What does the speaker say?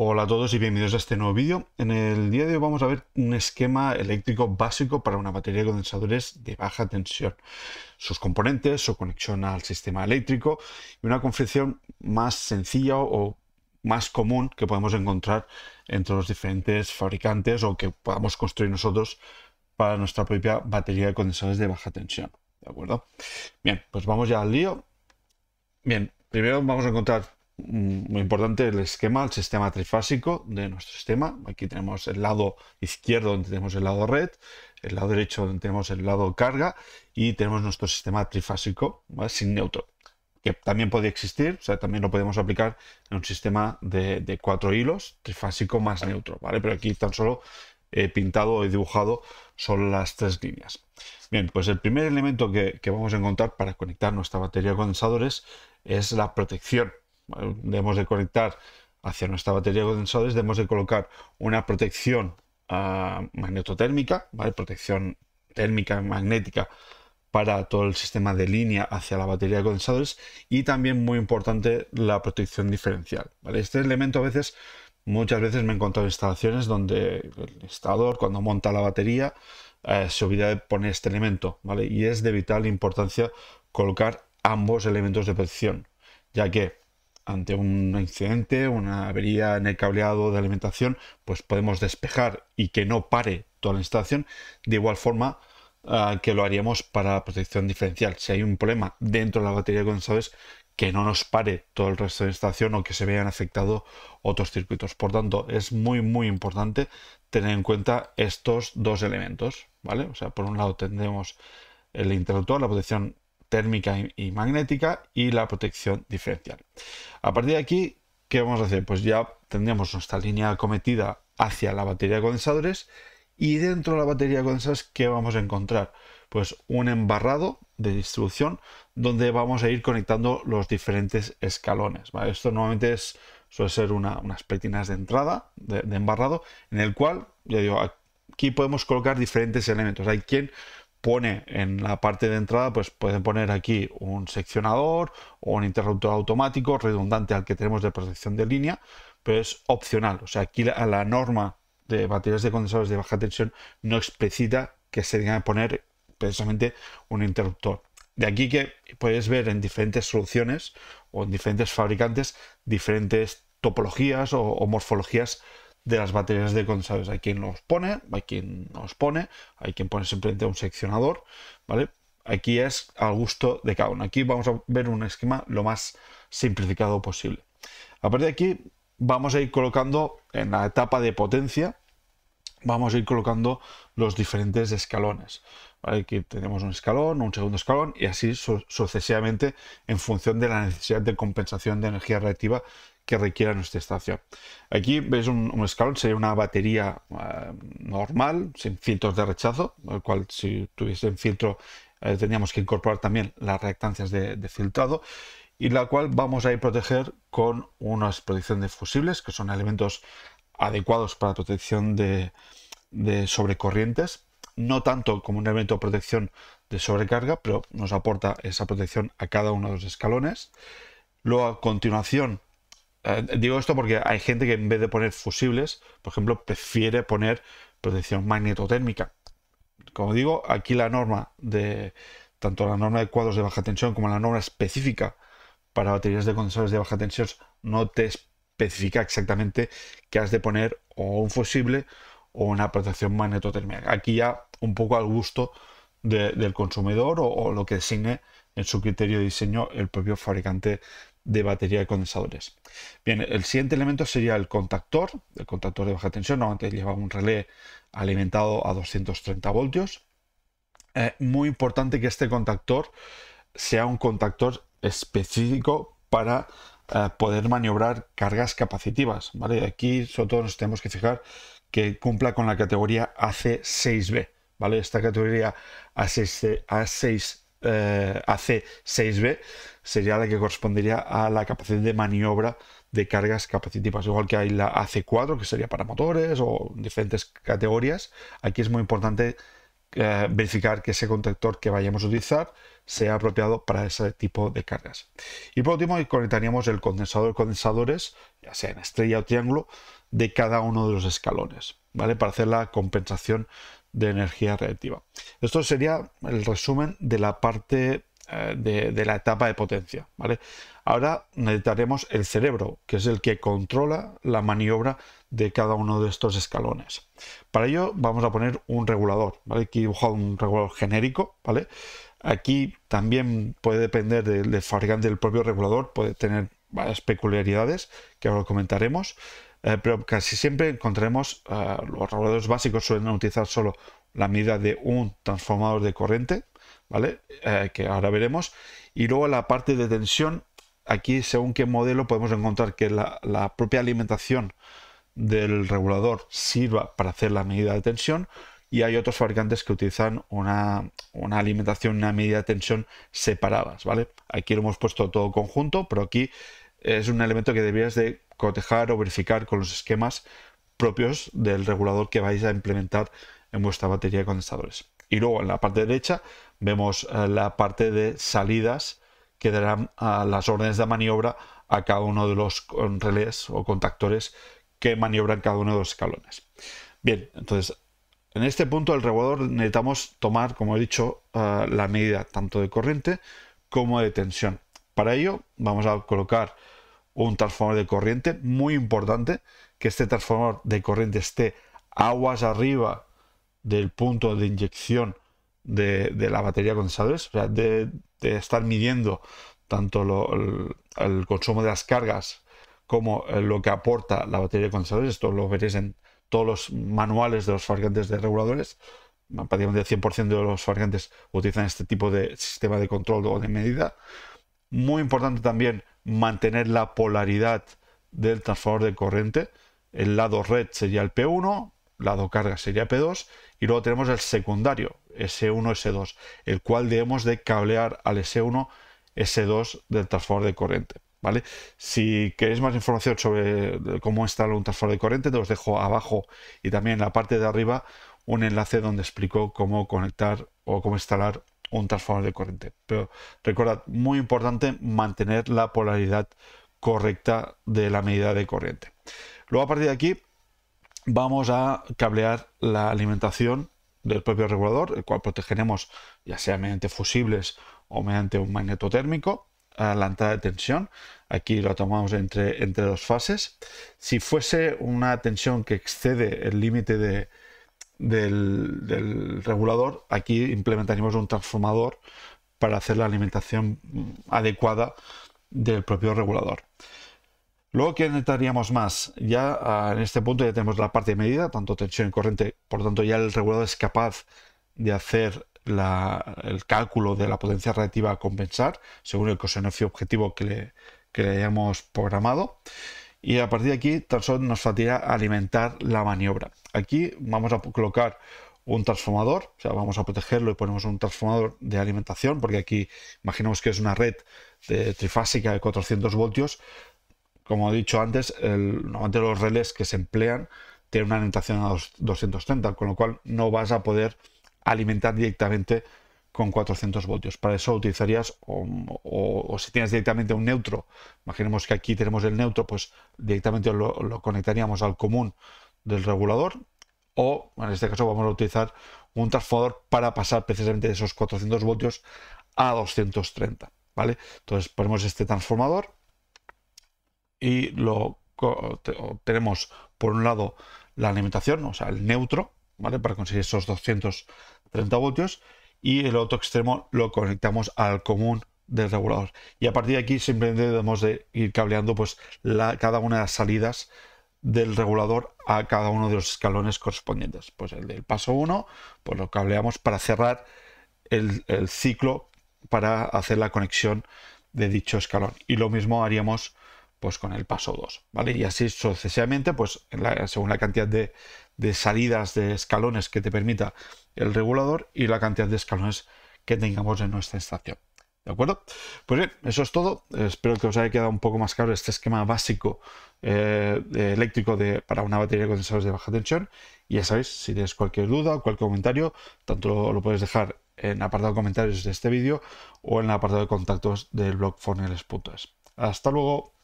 Hola a todos y bienvenidos a este nuevo vídeo. En el día de hoy vamos a ver un esquema eléctrico básico para una batería de condensadores de baja tensión, sus componentes, su conexión al sistema eléctrico y una confección más sencilla o más común que podemos encontrar entre los diferentes fabricantes o que podamos construir nosotros para nuestra propia batería de condensadores de baja tensión. ¿De acuerdo? Bien, pues vamos ya al lío. Bien, primero vamos a encontrar muy mm, importante el esquema, el sistema trifásico de nuestro sistema. Aquí tenemos el lado izquierdo donde tenemos el lado red, el lado derecho donde tenemos el lado carga y tenemos nuestro sistema trifásico sin neutro, que también puede existir, o sea, también lo podemos aplicar en un sistema de, cuatro hilos, trifásico más neutro, ¿vale? Pero aquí tan solo he pintado y dibujado son las tres líneas. Bien, pues el primer elemento que, que vamos a encontrar para conectar nuestra batería a condensadores es la protección debemos de conectar hacia nuestra batería de condensadores, debemos de colocar una protección ah, magnetotérmica, protección térmica magnética para todo el sistema de línea hacia la batería de condensadores y también muy importante la protección diferencial. Este elemento a veces, muchas veces me he encontrado en instalaciones donde el instalador cuando monta la batería eh, se olvida de poner este elemento y es de vital importancia colocar ambos elementos de protección ya que ante un incidente, una avería en el cableado de alimentación, pues podemos despejar y que no pare toda la instalación. De igual forma ah, que lo haríamos para la protección diferencial. Si hay un problema dentro de la batería de condensadores, que no nos pare todo el resto de la instalación o que se vean afectados otros circuitos. Por tanto, es muy, muy importante tener en cuenta estos dos elementos, ¿vale? O sea, por un lado tendremos el interruptor, la protección térmica y magnética y la protección diferencial. A partir de aquí, ¿qué vamos a hacer? Pues ya tendríamos nuestra línea acometida hacia la batería de condensadores y dentro de la batería de condensadores, ¿qué vamos a encontrar? Pues un embarrado de distribución donde vamos a ir conectando los diferentes escalones. Esto normalmente es, suele ser unas petinas de entrada de, de embarrado en el cual, ya digo, aquí podemos colocar diferentes elementos. Hay quien pone en la parte de entrada, pues pueden poner aquí un seccionador o un interruptor automático redundante al que tenemos de protección de línea, pero es opcional. O sea, aquí la, la norma de baterías de condensadores de baja tensión no explicita que se tenga que poner precisamente un interruptor. De aquí que puedes ver en diferentes soluciones o en diferentes fabricantes diferentes topologías o morfologías de las baterías de condensadores. Hay quien los pone, hay quien nos los pone, hay quien pone simplemente un seccionador, ¿vale? Aquí es al gusto de cada uno. Aquí vamos a ver un esquema lo más simplificado posible. A partir de aquí vamos a ir colocando en la etapa de potencia, vamos a ir colocando los diferentes escalones. Aquí tenemos un escalón, un segundo escalón y así sucesivamente en función de la necesidad de compensación de energía reactiva que requiera nuestra estación. Aquí veis un, escalón, sería una batería eh, normal, sin filtros de rechazo, el cual si tuviese filtro eh, tendríamos que incorporar también las reactancias de, filtrado y la cual vamos a ir proteger con una protección de fusibles, que son elementos adecuados para protección de sobrecorrientes, no tanto como un elemento de protección de sobrecarga, pero nos aporta esa protección a cada uno de los escalones. Luego a continuación eh, digo esto porque hay gente que en vez de poner fusibles, por ejemplo, prefiere poner protección magnetotérmica. Como digo, aquí la norma de tanto la norma de cuadros de baja tensión como la norma específica para baterías de condensadores de baja tensión no te especifica exactamente que has de poner o un fusible o una protección magnetotérmica. Aquí ya un poco al gusto del consumidor o, o, lo que designe en su criterio de diseño el propio fabricante de batería de condensadores. Bien, el siguiente elemento sería el contactor. El contactor de baja tensión antes lleva un relé alimentado a 230 voltios. Eh, muy importante que este contactor sea un contactor específico para eh, poder maniobrar cargas capacitivas. ¿vale? Aquí sobre todo nos tenemos que fijar que cumpla con la categoría AC6B. ¿vale? Esta categoría A6, b eh, AC6B sería la que correspondería a la capacidad de maniobra de cargas capacitivas. Igual que hay la AC4, que sería para motores o diferentes categorías, aquí es muy importante eh, verificar que ese contactor que vayamos a utilizar sea apropiado para ese tipo de cargas. Y por último, conectaríamos el condensador de condensadores, ya sea en estrella o triángulo, de cada uno de los escalones, ¿vale? Para hacer la compensación de energía reactiva. Esto sería el resumen de la parte eh, de, la etapa de potencia. ¿vale? Ahora necesitaremos el cerebro, que es el que controla la maniobra de cada uno de estos escalones. Para ello vamos a poner un regulador. ¿vale? Aquí he dibujado un regulador genérico. ¿vale? Aquí también puede depender del, del fabricante del propio regulador, puede tener varias peculiaridades que ahora comentaremos. Eh, pero casi siempre encontraremos eh, los reguladores básicos suelen utilizar solo la medida de un transformador de corriente, ¿vale? Eh, que ahora veremos. Y luego la parte de tensión, aquí según qué modelo podemos encontrar que la, propia alimentación del regulador sirva para hacer la medida de tensión y hay otros fabricantes que utilizan una, una, alimentación, una medida de tensión separadas, ¿vale? Aquí lo hemos puesto todo conjunto, pero aquí es un elemento que deberías de cotejar o verificar con los esquemas propios del regulador que vais a implementar en vuestra batería de condensadores. Y luego en la parte derecha vemos eh, la parte de salidas que darán las órdenes de maniobra a cada uno de los relés o contactores que maniobran cada uno de los escalones. Bien, entonces en este punto del regulador necesitamos tomar, como he dicho, eh, la medida tanto de corriente como de tensión. Para ello vamos a colocar un transformador de corriente. Muy importante que este transformador de corriente esté aguas arriba del punto de inyección de, la batería condensadores, de, estar midiendo tanto el, consumo de las cargas como eh, lo que aporta la batería de condensadores. Esto lo veréis en todos los manuales de los fabricantes de reguladores. Prácticamente el 100% de los fabricantes utilizan este tipo de sistema de control o de medida. Muy importante también mantener la polaridad del transformador de corriente. El lado red sería el P1, lado carga sería P2 y luego tenemos el secundario, S1, S2, el cual debemos de cablear al S1, S2 del transformador de corriente. ¿Vale? Si queréis más información sobre cómo instalar un transformador de corriente, os dejo abajo y también en la parte de arriba un enlace donde explico cómo conectar o cómo instalar un transformador de corriente. Pero recordad, muy importante mantener la polaridad correcta de la medida de corriente. Luego a partir de aquí vamos a cablear la alimentación del propio regulador, el cual protegeremos ya sea mediante fusibles o mediante un magneto térmico a la entrada de tensión. Aquí lo tomamos entre, entre dos fases. Si fuese una tensión que excede el límite de, del, regulador, aquí implementaremos un transformador para hacer la alimentación adecuada del propio regulador. Luego, ¿qué necesitaríamos más? Ya ah, en este punto ya tenemos la parte de medida, tanto tensión y corriente, por lo tanto ya el regulador es capaz de hacer el cálculo de la potencia reactiva a compensar, según el cosenocio objetivo que que le hayamos programado y a partir de aquí solo nos a alimentar la maniobra. Aquí vamos a colocar un transformador, o sea, vamos a protegerlo y ponemos un transformador de alimentación, porque aquí imaginamos que es una red de trifásica de 400 voltios. Como he dicho antes, normalmente los relés que se emplean tienen una alimentación a 230, con lo cual no vas a poder alimentar directamente con 400 voltios. Para eso utilizarías o, si tienes directamente un neutro, imaginemos que aquí tenemos el neutro, pues directamente lo, conectaríamos al común del regulador o en este caso vamos a utilizar un transformador para pasar precisamente de esos 400 voltios a 230, ¿vale? Entonces ponemos este transformador y lo tenemos por un lado la alimentación, o sea, el neutro, ¿vale? Para conseguir esos 230 voltios y el otro extremo lo conectamos al común del regulador. Y a partir de aquí simplemente debemos de ir cableando pues, la, cada una de las salidas del regulador a cada uno de los escalones correspondientes. Pues el del paso 1, pues lo cableamos para cerrar el, el ciclo para hacer la conexión de dicho escalón. Y lo mismo haríamos pues con el paso 2, ¿vale? Y así sucesivamente, pues según la cantidad de, salidas de escalones que te permita el regulador y la cantidad de escalones que tengamos en nuestra estación. ¿De acuerdo? Pues bien, eso es todo. Espero que os haya quedado un poco más claro este esquema básico eh, eléctrico de, para una batería de condensadores de baja tensión. Y ya sabéis, si tienes cualquier duda o cualquier comentario, tanto lo, puedes dejar en el apartado de comentarios de este vídeo o en el apartado de contactos del blog forneles.es. Hasta luego.